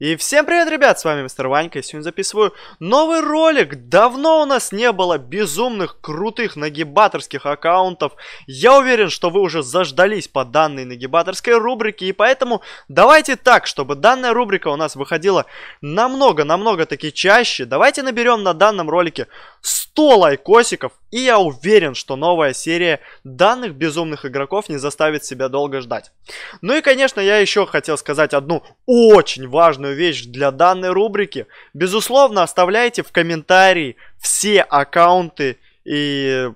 И всем привет, ребят, с вами Мистер Ванька, и сегодня записываю новый ролик. Давно у нас не было безумных, крутых нагибаторских аккаунтов. Я уверен, что вы уже заждались по данной нагибаторской рубрике, и поэтому давайте так, чтобы данная рубрика у нас выходила намного-намного таки чаще. Давайте наберем на данном ролике 100 лайкосиков, и я уверен, что новая серия данных безумных игроков не заставит себя долго ждать. Ну и, конечно, я еще хотел сказать одну очень важную вещь для данной рубрики. Безусловно, оставляйте в комментарии все аккаунты и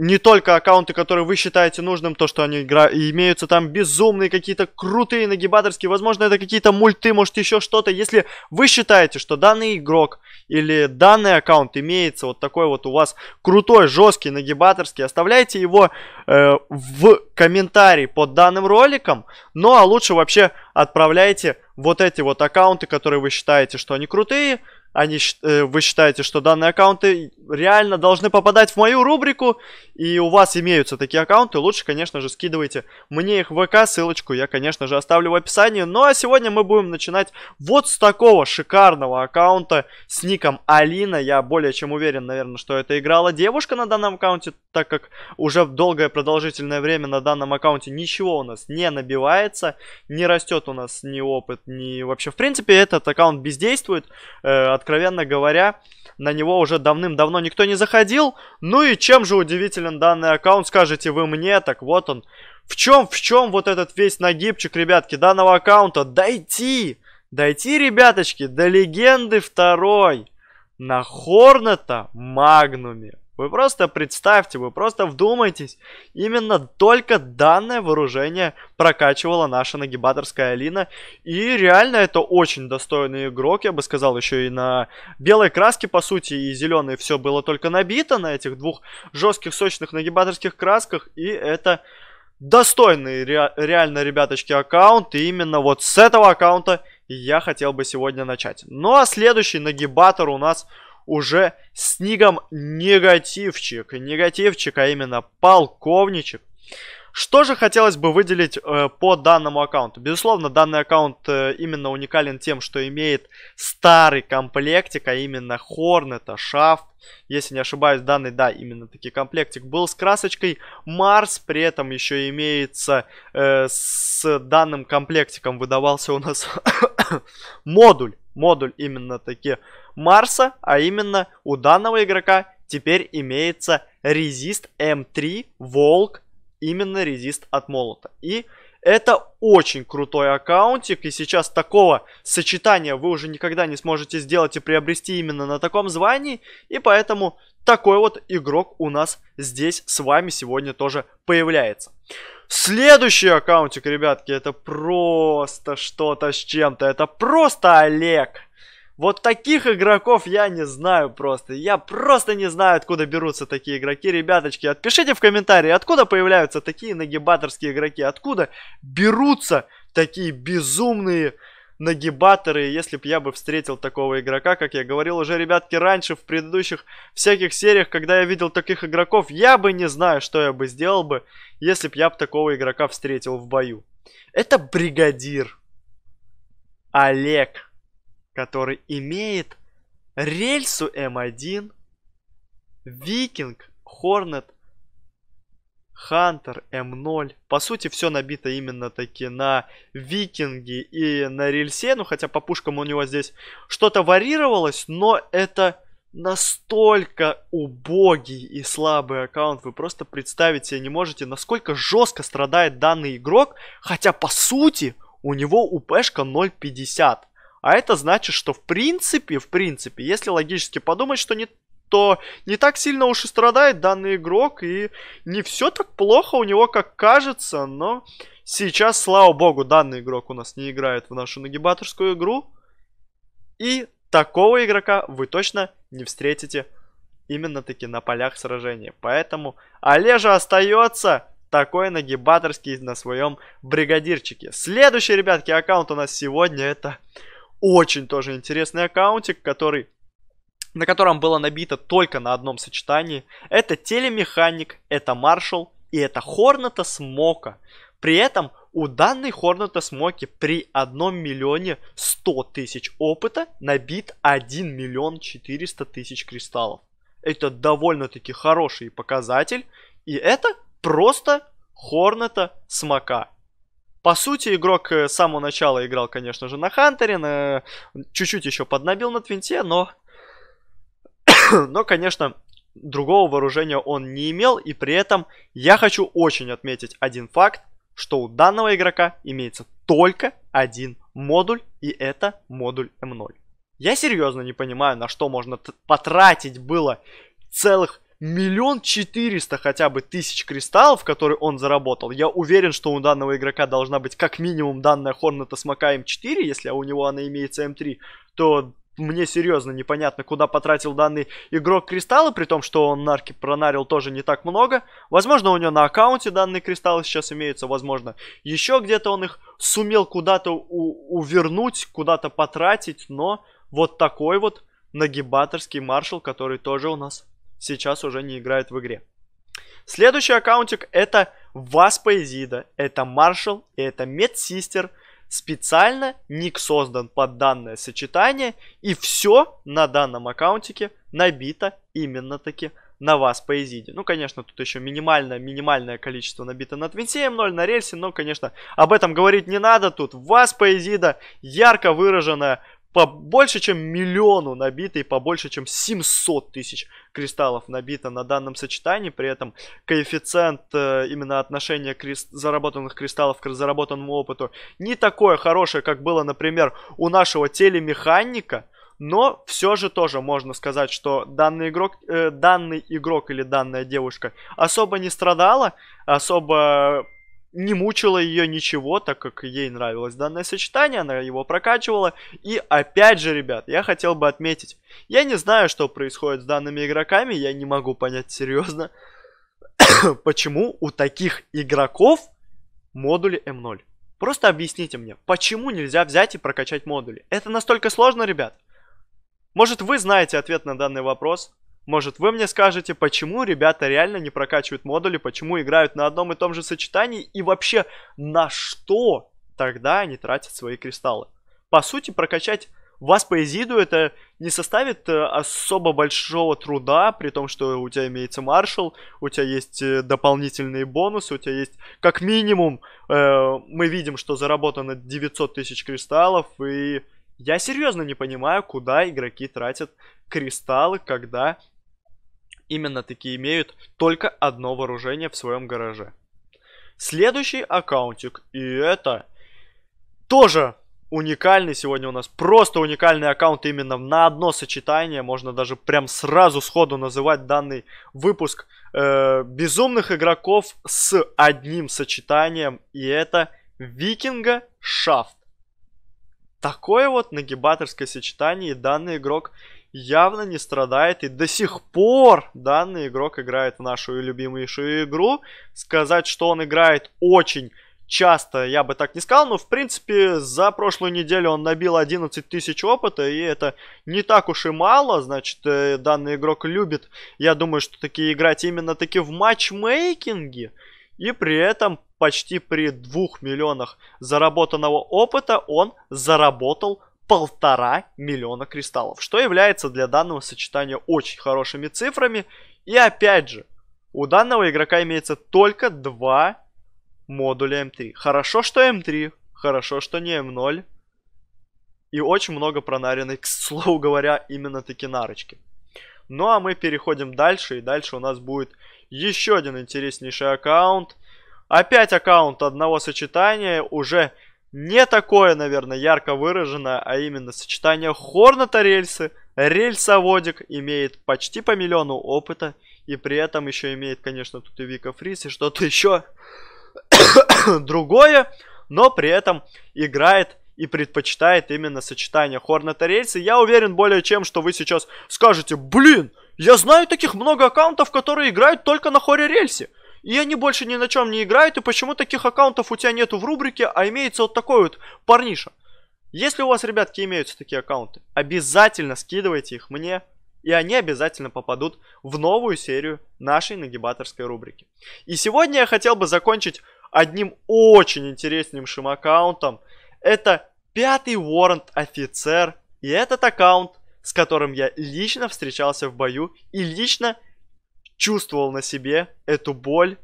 не только аккаунты, которые вы считаете нужным, то, что они игра... имеются там безумные какие-то крутые нагибаторские, возможно, это какие-то мульты, может, еще что-то. Если вы считаете, что данный игрок или данный аккаунт имеется вот такой вот у вас крутой, жесткий, нагибаторский, оставляйте его э, в комментарии под данным роликом, ну а лучше вообще отправляйте вот эти вот аккаунты, которые вы считаете, что они крутые, они, э, вы считаете, что данные аккаунты реально должны попадать в мою рубрику, и у вас имеются такие аккаунты, лучше, конечно же, скидывайте мне их в ВК, ссылочку я, конечно же, оставлю в описании. Ну а сегодня мы будем начинать вот с такого шикарного аккаунта с ником Алина. Я более чем уверен, наверное, что это играла девушка на данном аккаунте, так как уже долгое продолжительное время на данном аккаунте ничего у нас не набивается, не растет у нас ни опыт, ни вообще... В принципе, этот аккаунт бездействует, э, откровенно говоря, на него уже давным-давно никто не заходил. Ну и чем же удивителен данный аккаунт, скажете вы мне, так вот он. В чем, в чем вот этот весь нагибчик, ребятки, данного аккаунта? Дойти! Дойти, ребяточки, до легенды второй на Хорната Магнуме. Вы просто представьте, вы просто вдумайтесь. Именно только данное вооружение прокачивала наша нагибаторская Алина. И реально это очень достойный игрок, я бы сказал, еще и на белой краске, по сути, и зеленой все было только набито на этих двух жестких, сочных нагибаторских красках. И это достойный ре реально, ребяточки, аккаунт. И именно вот с этого аккаунта я хотел бы сегодня начать. Ну а следующий нагибатор у нас уже с нигом Негативчик. Негативчик, а именно полковничек. Что же хотелось бы выделить э, по данному аккаунту? Безусловно, данный аккаунт э, именно уникален тем, что имеет старый комплектик, а именно Хорнета, Шафт. Если не ошибаюсь, данный, да, именно таки комплектик был с красочкой Марс. При этом еще имеется э, с данным комплектиком выдавался у нас модуль, модуль именно таки Марса, а именно у данного игрока теперь имеется резист М3 Волк, именно резист от молота. И это очень крутой аккаунтик, и сейчас такого сочетания вы уже никогда не сможете сделать и приобрести именно на таком звании, и поэтому такой вот игрок у нас здесь с вами сегодня тоже появляется. Следующий аккаунтик, ребятки, это просто что-то с чем-то. Это просто Олег. Вот таких игроков я не знаю просто. Я просто не знаю, откуда берутся такие игроки. Ребяточки, отпишите в комментарии, откуда появляются такие нагибаторские игроки. Откуда берутся такие безумные игроки нагибаторы. Если бы я бы встретил такого игрока, как я говорил уже, ребятки, раньше в предыдущих всяких сериях, когда я видел таких игроков, я бы не знаю, что я бы сделал бы, если бы я бы такого игрока встретил в бою. Это бригадир Олег, который имеет рельсу М1, Викинг, Хорнет Хантер, М0. По сути, все набито именно таки на Викинги и на рельсе. Ну, хотя по пушкам у него здесь что-то варьировалось, но это настолько убогий и слабый аккаунт, вы просто представить себе не можете, насколько жестко страдает данный игрок, хотя по сути у него УПшка 0.50. А это значит, что в принципе, в принципе, если логически подумать, что не то не так сильно уж и страдает данный игрок, и не все так плохо у него, как кажется, но сейчас, слава богу, данный игрок у нас не играет в нашу нагибаторскую игру, и такого игрока вы точно не встретите именно таки на полях сражения. Поэтому Олежа остается такой нагибаторский на своем бригадирчике. Следующий, ребятки, аккаунт у нас сегодня это очень тоже интересный аккаунтик, который на котором было набито только на одном сочетании. Это телемеханик, это маршал и это Хорната Смока. При этом у данной Хорната Смоки при 1 миллионе 100 тысяч опыта набит 1 миллион 400 тысяч кристаллов. Это довольно-таки хороший показатель. И это просто Хорната Смока. По сути, игрок э, с самого начала играл, конечно же, на Хантере, на... Э, чуть-чуть еще поднабил на Твинте, но Но, конечно, другого вооружения он не имел, и при этом я хочу очень отметить один факт, что у данного игрока имеется только один модуль, и это модуль М0. Я серьезно не понимаю, на что можно потратить было целых миллион четыреста хотя бы тысяч кристаллов, которые он заработал. Я уверен, что у данного игрока должна быть как минимум данная Хорната смока М4, если у него она имеется М3, то мне серьезно непонятно, куда потратил данный игрок кристаллы, при том, что он нарки пронарил тоже не так много. Возможно, у него на аккаунте данные кристаллы сейчас имеются, возможно, еще где-то он их сумел куда-то увернуть, куда-то потратить, но вот такой вот нагибаторский маршал, который тоже у нас сейчас уже не играет в игре. Следующий аккаунтик это Васпаизида, это Маршал, и это Медсистер – специально ник создан под данное сочетание, и все на данном аккаунтике набито именно таки на вас по изиде. Ну, конечно, тут еще минимальное-минимальное количество набито на Твинсе М0, на рельсе, но, конечно, об этом говорить не надо. Тут вас по изида ярко выраженная побольше, чем миллиону набито и побольше, чем 700 тысяч кристаллов набито на данном сочетании. При этом коэффициент э, именно отношения крист... заработанных кристаллов к заработанному опыту не такое хорошее, как было, например, у нашего телемеханика. Но все же тоже можно сказать, что данный игрок, э, данный игрок или данная девушка особо не страдала, особо не мучило ее ничего, так как ей нравилось данное сочетание, она его прокачивала. И опять же, ребят, я хотел бы отметить, я не знаю, что происходит с данными игроками, я не могу понять серьезно, почему у таких игроков модули М0. Просто объясните мне, почему нельзя взять и прокачать модули? Это настолько сложно, ребят? Может, вы знаете ответ на данный вопрос? Может, вы мне скажете, почему ребята реально не прокачивают модули, почему играют на одном и том же сочетании и вообще на что тогда они тратят свои кристаллы? По сути, прокачать вас по Изиду это не составит э, особо большого труда, при том, что у тебя имеется маршал, у тебя есть э, дополнительные бонусы, у тебя есть как минимум, э, мы видим, что заработано 900 тысяч кристаллов, и я серьезно не понимаю, куда игроки тратят кристаллы, когда именно таки имеют только одно вооружение в своем гараже. Следующий аккаунтик, и это тоже уникальный сегодня у нас, просто уникальный аккаунт именно на одно сочетание, можно даже прям сразу сходу называть данный выпуск э, безумных игроков с одним сочетанием, и это Викинга Шафт. Такое вот нагибаторское сочетание, и данный игрок явно не страдает. И до сих пор данный игрок играет в нашу любимейшую игру. Сказать, что он играет очень часто, я бы так не сказал, но в принципе за прошлую неделю он набил 11 тысяч опыта, и это не так уж и мало, значит, э, данный игрок любит, я думаю, что таки играть именно таки в матчмейкинге, и при этом почти при 2 миллионах заработанного опыта он заработал полтора миллиона кристаллов, что является для данного сочетания очень хорошими цифрами. И опять же, у данного игрока имеется только два модуля М3. Хорошо, что М3, хорошо, что не М0. И очень много пронаренной, к слову говоря, именно таки нарочки. Ну а мы переходим дальше, и дальше у нас будет еще один интереснейший аккаунт. Опять аккаунт одного сочетания, уже не такое, наверное, ярко выраженное, а именно сочетание Хорната рельсы, рельсоводик имеет почти по миллиону опыта, и при этом еще имеет, конечно, тут и Вика Фрис, и что-то еще другое, но при этом играет и предпочитает именно сочетание Хорната рельсы. Я уверен более чем, что вы сейчас скажете, блин, я знаю таких много аккаунтов, которые играют только на хоре рельсе и они больше ни на чем не играют, и почему таких аккаунтов у тебя нету в рубрике, а имеется вот такой вот парниша. Если у вас, ребятки, имеются такие аккаунты, обязательно скидывайте их мне, и они обязательно попадут в новую серию нашей нагибаторской рубрики. И сегодня я хотел бы закончить одним очень интереснейшим аккаунтом. Это пятый Warrant офицер, и этот аккаунт, с которым я лично встречался в бою и лично чувствовал на себе эту боль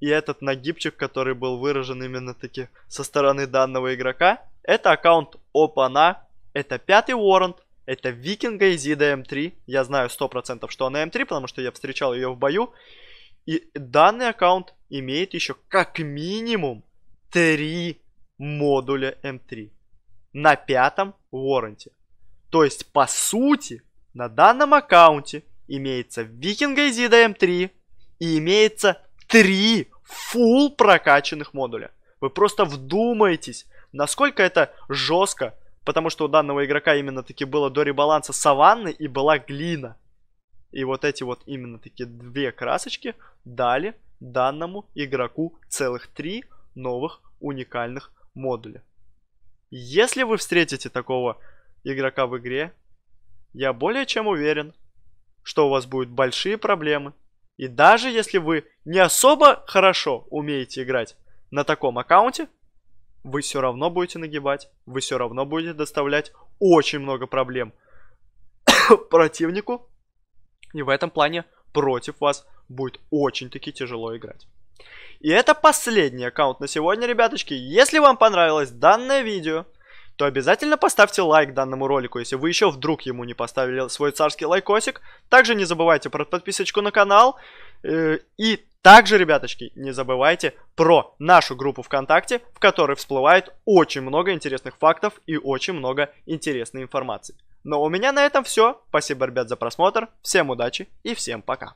и этот нагибчик, который был выражен именно таки со стороны данного игрока. Это аккаунт Опана, это пятый Уоррент, это Викинга из Зида М3. Я знаю 100% что она М3, потому что я встречал ее в бою. И данный аккаунт имеет еще как минимум 3 модуля М3 на пятом Уорренте. То есть, по сути, на данном аккаунте имеется Викинга из EDM 3 и имеется 3 фул прокачанных модуля. Вы просто вдумайтесь, насколько это жестко, потому что у данного игрока именно таки было до ребаланса саванны и была глина. И вот эти вот именно таки две красочки дали данному игроку целых три новых уникальных модуля. Если вы встретите такого игрока в игре, я более чем уверен, что у вас будут большие проблемы. И даже если вы не особо хорошо умеете играть на таком аккаунте, вы все равно будете нагибать, вы все равно будете доставлять очень много проблем противнику. И в этом плане против вас будет очень-таки тяжело играть. И это последний аккаунт на сегодня, ребяточки. Если вам понравилось данное видео, то обязательно поставьте лайк данному ролику, если вы еще вдруг ему не поставили свой царский лайкосик. Также не забывайте про подписочку на канал. Э, и также, ребяточки, не забывайте про нашу группу ВКонтакте, в которой всплывает очень много интересных фактов и очень много интересной информации. Но ну, а у меня на этом все. Спасибо, ребят, за просмотр. Всем удачи и всем пока.